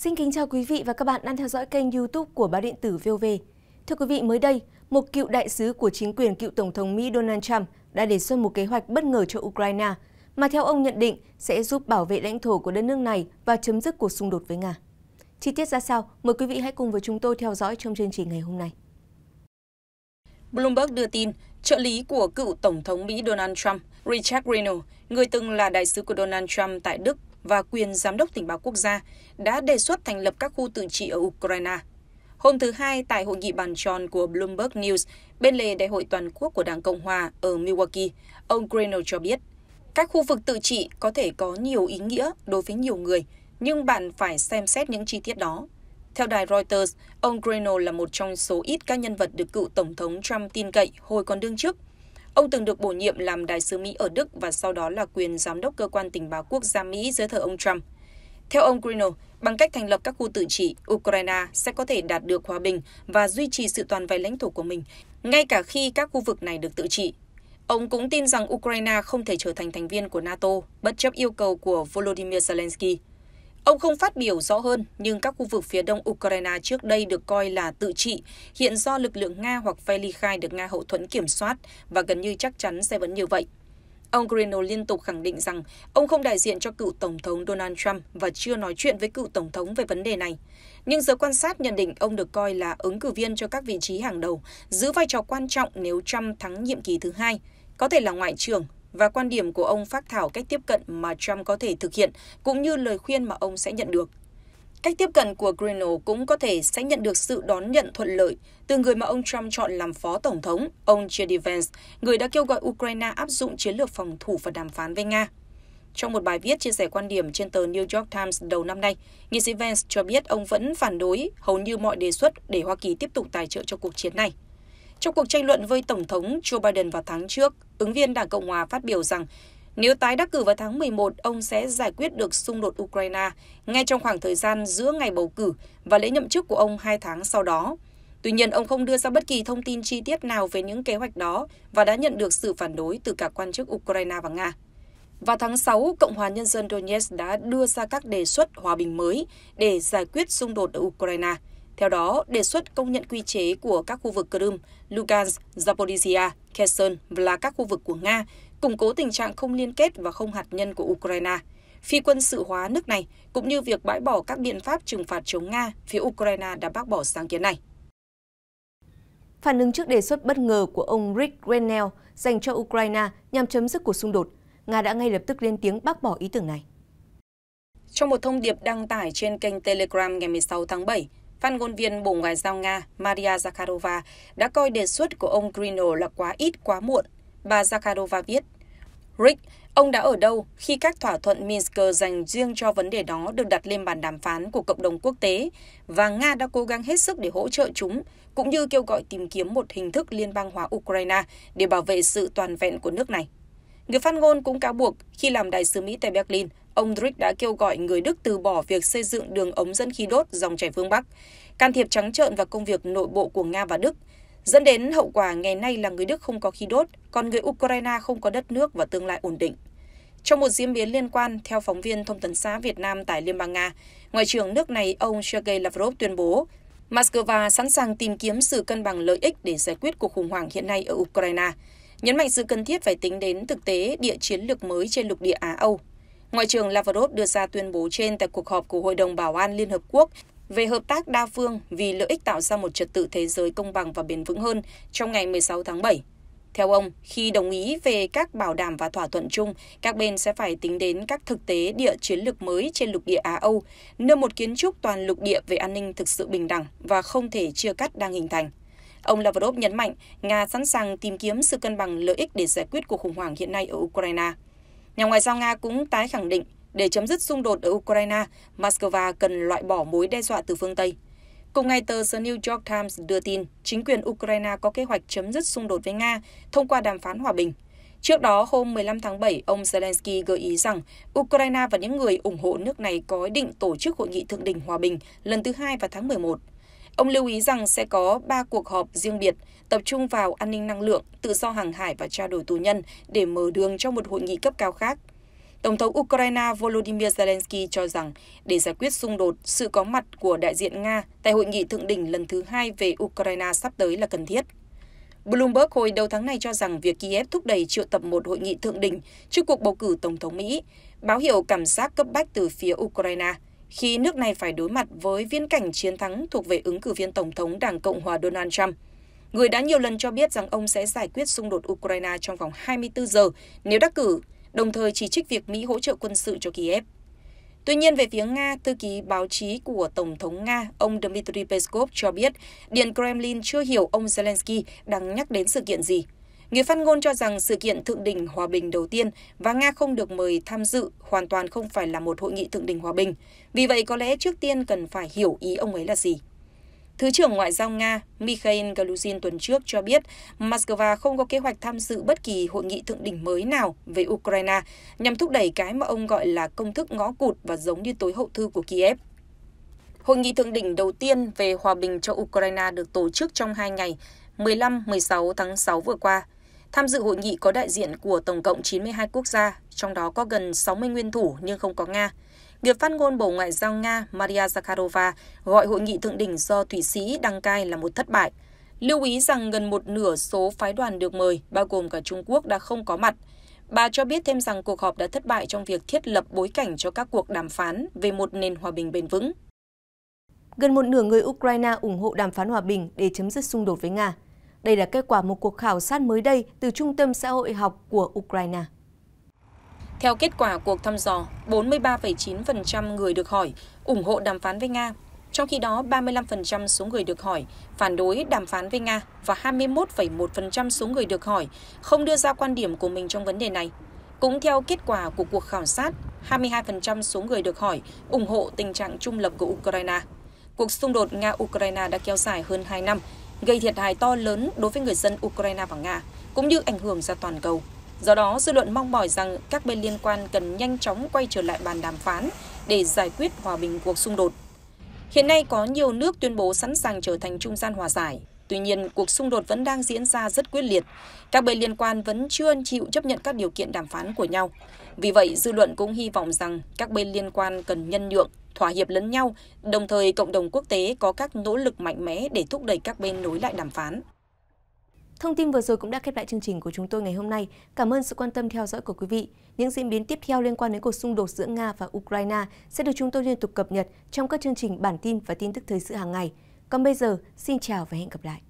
Xin kính chào quý vị và các bạn đang theo dõi kênh YouTube của báo điện tử VOV. Thưa quý vị, mới đây, một cựu đại sứ của chính quyền cựu tổng thống Mỹ Donald Trump đã đề xuất một kế hoạch bất ngờ cho Ukraine mà theo ông nhận định sẽ giúp bảo vệ lãnh thổ của đất nước này và chấm dứt cuộc xung đột với Nga. Chi tiết ra sao, mời quý vị hãy cùng với chúng tôi theo dõi trong chương trình ngày hôm nay. Bloomberg đưa tin, trợ lý của cựu Tổng thống Mỹ Donald Trump, Richard Greno, người từng là đại sứ của Donald Trump tại Đức và quyền giám đốc tình báo quốc gia đã đề xuất thành lập các khu tự trị ở Ukraine. Hôm thứ Hai, tại hội nghị bàn tròn của Bloomberg News bên lề đại hội toàn quốc của Đảng Cộng Hòa ở Milwaukee, ông Greno cho biết, các khu vực tự trị có thể có nhiều ý nghĩa đối với nhiều người, nhưng bạn phải xem xét những chi tiết đó. Theo đài Reuters, ông Greno là một trong số ít các nhân vật được cựu Tổng thống Trump tin cậy hồi còn đương chức – Ông từng được bổ nhiệm làm đại sứ Mỹ ở Đức và sau đó là quyền giám đốc cơ quan tình báo quốc gia Mỹ dưới thời ông Trump. Theo ông Greeno, bằng cách thành lập các khu tự trị, Ukraine sẽ có thể đạt được hòa bình và duy trì sự toàn vẹn lãnh thổ của mình, ngay cả khi các khu vực này được tự trị. Ông cũng tin rằng Ukraine không thể trở thành thành viên của NATO, bất chấp yêu cầu của Volodymyr Zelensky. Ông không phát biểu rõ hơn, nhưng các khu vực phía đông Ukraine trước đây được coi là tự trị, hiện do lực lượng Nga hoặc Velikhai được Nga hậu thuẫn kiểm soát và gần như chắc chắn sẽ vẫn như vậy. Ông greeno liên tục khẳng định rằng ông không đại diện cho cựu Tổng thống Donald Trump và chưa nói chuyện với cựu Tổng thống về vấn đề này. Nhưng giới quan sát nhận định ông được coi là ứng cử viên cho các vị trí hàng đầu, giữ vai trò quan trọng nếu Trump thắng nhiệm kỳ thứ hai, có thể là Ngoại trưởng và quan điểm của ông phát thảo cách tiếp cận mà Trump có thể thực hiện cũng như lời khuyên mà ông sẽ nhận được. Cách tiếp cận của Greenall cũng có thể sẽ nhận được sự đón nhận thuận lợi từ người mà ông Trump chọn làm phó tổng thống, ông JD Vance, người đã kêu gọi Ukraine áp dụng chiến lược phòng thủ và đàm phán với Nga. Trong một bài viết chia sẻ quan điểm trên tờ New York Times đầu năm nay, nghị sĩ Vance cho biết ông vẫn phản đối hầu như mọi đề xuất để Hoa Kỳ tiếp tục tài trợ cho cuộc chiến này. Trong cuộc tranh luận với Tổng thống Joe Biden vào tháng trước, ứng viên Đảng Cộng Hòa phát biểu rằng nếu tái đắc cử vào tháng 11, ông sẽ giải quyết được xung đột Ukraine ngay trong khoảng thời gian giữa ngày bầu cử và lễ nhậm chức của ông hai tháng sau đó. Tuy nhiên, ông không đưa ra bất kỳ thông tin chi tiết nào về những kế hoạch đó và đã nhận được sự phản đối từ cả quan chức Ukraine và Nga. Vào tháng 6, Cộng hòa Nhân dân Donetsk đã đưa ra các đề xuất hòa bình mới để giải quyết xung đột ở Ukraine – theo đó, đề xuất công nhận quy chế của các khu vực Crimea, Lugansk, Zaporizhia, Kherson là các khu vực của Nga, củng cố tình trạng không liên kết và không hạt nhân của Ukraine, phi quân sự hóa nước này, cũng như việc bãi bỏ các biện pháp trừng phạt chống Nga, phía Ukraine đã bác bỏ sáng kiến này. Phản ứng trước đề xuất bất ngờ của ông Rick Grenell dành cho Ukraine nhằm chấm dứt cuộc xung đột, Nga đã ngay lập tức lên tiếng bác bỏ ý tưởng này. Trong một thông điệp đăng tải trên kênh Telegram ngày 16 tháng 7, Phát ngôn viên Bộ Ngoại giao Nga Maria Zakharova đã coi đề xuất của ông Grino là quá ít quá muộn. Bà Zakharova viết, Rick, ông đã ở đâu khi các thỏa thuận Minsk dành riêng cho vấn đề đó được đặt lên bàn đàm phán của cộng đồng quốc tế và Nga đã cố gắng hết sức để hỗ trợ chúng, cũng như kêu gọi tìm kiếm một hình thức liên bang hóa Ukraine để bảo vệ sự toàn vẹn của nước này. Người phát ngôn cũng cáo buộc khi làm đại sứ Mỹ tại Berlin, ông Drick đã kêu gọi người Đức từ bỏ việc xây dựng đường ống dẫn khí đốt dòng chảy phương Bắc, can thiệp trắng trợn vào công việc nội bộ của Nga và Đức, dẫn đến hậu quả ngày nay là người Đức không có khí đốt, còn người Ukraine không có đất nước và tương lai ổn định. Trong một diễn biến liên quan, theo phóng viên thông tấn xã Việt Nam tại Liên bang Nga, Ngoại trưởng nước này ông Sergei Lavrov tuyên bố Moscow sẵn sàng tìm kiếm sự cân bằng lợi ích để giải quyết cuộc khủng hoảng hiện nay ở Ukraine, nhấn mạnh sự cần thiết phải tính đến thực tế địa chiến lược mới trên lục địa Á-Âu ngoại trưởng lavrov đưa ra tuyên bố trên tại cuộc họp của hội đồng bảo an liên hợp quốc về hợp tác đa phương vì lợi ích tạo ra một trật tự thế giới công bằng và bền vững hơn trong ngày 16 tháng 7. Theo ông, khi đồng ý về các bảo đảm và thỏa thuận chung, các bên sẽ phải tính đến các thực tế địa chiến lược mới trên lục địa Á-Âu, nơi một kiến trúc toàn lục địa về an ninh thực sự bình đẳng và không thể chia cắt đang hình thành. Ông Lavrov nhấn mạnh, Nga sẵn sàng tìm kiếm sự cân bằng lợi ích để giải quyết cuộc khủng hoảng hiện nay ở Ukraine. Nhà ngoại giao Nga cũng tái khẳng định để chấm dứt xung đột ở Ukraine, Moscow cần loại bỏ mối đe dọa từ phương Tây. Cùng ngày, tờ The New York Times đưa tin chính quyền Ukraine có kế hoạch chấm dứt xung đột với Nga thông qua đàm phán hòa bình. Trước đó, hôm 15 tháng 7, ông Zelensky gợi ý rằng Ukraine và những người ủng hộ nước này có ý định tổ chức hội nghị thượng đỉnh hòa bình lần thứ hai vào tháng 11. Ông lưu ý rằng sẽ có ba cuộc họp riêng biệt tập trung vào an ninh năng lượng, tự do hàng hải và trao đổi tù nhân để mở đường cho một hội nghị cấp cao khác. Tổng thống Ukraine Volodymyr Zelensky cho rằng để giải quyết xung đột, sự có mặt của đại diện Nga tại hội nghị thượng đỉnh lần thứ hai về Ukraine sắp tới là cần thiết. Bloomberg hồi đầu tháng này cho rằng việc Kiev thúc đẩy triệu tập một hội nghị thượng đỉnh trước cuộc bầu cử tổng thống Mỹ báo hiệu cảm giác cấp bách từ phía Ukraine – khi nước này phải đối mặt với viễn cảnh chiến thắng thuộc về ứng cử viên Tổng thống Đảng Cộng hòa Donald Trump. Người đã nhiều lần cho biết rằng ông sẽ giải quyết xung đột Ukraine trong vòng 24 giờ nếu đắc cử, đồng thời chỉ trích việc Mỹ hỗ trợ quân sự cho Kiev. Tuy nhiên, về phía Nga, thư ký báo chí của Tổng thống Nga, ông Dmitry Peskov cho biết Điện Kremlin chưa hiểu ông Zelensky đang nhắc đến sự kiện gì. Người phát ngôn cho rằng sự kiện thượng đỉnh hòa bình đầu tiên và Nga không được mời tham dự hoàn toàn không phải là một hội nghị thượng đỉnh hòa bình. Vì vậy có lẽ trước tiên cần phải hiểu ý ông ấy là gì. Thứ trưởng Ngoại giao Nga Mikhail Galuzin tuần trước cho biết Moscow không có kế hoạch tham dự bất kỳ hội nghị thượng đỉnh mới nào về Ukraine nhằm thúc đẩy cái mà ông gọi là công thức ngõ cụt và giống như tối hậu thư của Kiev. Hội nghị thượng đỉnh đầu tiên về hòa bình cho Ukraine được tổ chức trong hai ngày 15-16 tháng 6 vừa qua Tham dự hội nghị có đại diện của tổng cộng 92 quốc gia, trong đó có gần 60 nguyên thủ nhưng không có Nga. Người phát ngôn Bộ Ngoại giao Nga Maria Zakharova gọi hội nghị thượng đỉnh do Thụy Sĩ đăng cai là một thất bại. Lưu ý rằng gần một nửa số phái đoàn được mời, bao gồm cả Trung Quốc, đã không có mặt. Bà cho biết thêm rằng cuộc họp đã thất bại trong việc thiết lập bối cảnh cho các cuộc đàm phán về một nền hòa bình bền vững. Gần một nửa người Ukraine ủng hộ đàm phán hòa bình để chấm dứt xung đột với Nga. Đây là kết quả một cuộc khảo sát mới đây từ Trung tâm Xã hội học của Ukraine. Theo kết quả cuộc thăm dò, 43,9% người được hỏi ủng hộ đàm phán với Nga, trong khi đó 35% số người được hỏi phản đối đàm phán với Nga và 21,1% số người được hỏi không đưa ra quan điểm của mình trong vấn đề này. Cũng theo kết quả của cuộc khảo sát, 22% số người được hỏi ủng hộ tình trạng trung lập của Ukraine. Cuộc xung đột Nga-Ukraine đã kéo dài hơn 2 năm, gây thiệt hại to lớn đối với người dân Ukraine và Nga, cũng như ảnh hưởng ra toàn cầu. Do đó, dư luận mong mỏi rằng các bên liên quan cần nhanh chóng quay trở lại bàn đàm phán để giải quyết hòa bình cuộc xung đột. Hiện nay có nhiều nước tuyên bố sẵn sàng trở thành trung gian hòa giải. Tuy nhiên, cuộc xung đột vẫn đang diễn ra rất quyết liệt. Các bên liên quan vẫn chưa chịu chấp nhận các điều kiện đàm phán của nhau. Vì vậy, dư luận cũng hy vọng rằng các bên liên quan cần nhân nhượng thỏa hiệp lẫn nhau, đồng thời cộng đồng quốc tế có các nỗ lực mạnh mẽ để thúc đẩy các bên nối lại đàm phán. Thông tin vừa rồi cũng đã khép lại chương trình của chúng tôi ngày hôm nay. Cảm ơn sự quan tâm theo dõi của quý vị. Những diễn biến tiếp theo liên quan đến cuộc xung đột giữa Nga và Ukraine sẽ được chúng tôi liên tục cập nhật trong các chương trình bản tin và tin tức thời sự hàng ngày. Còn bây giờ, xin chào và hẹn gặp lại.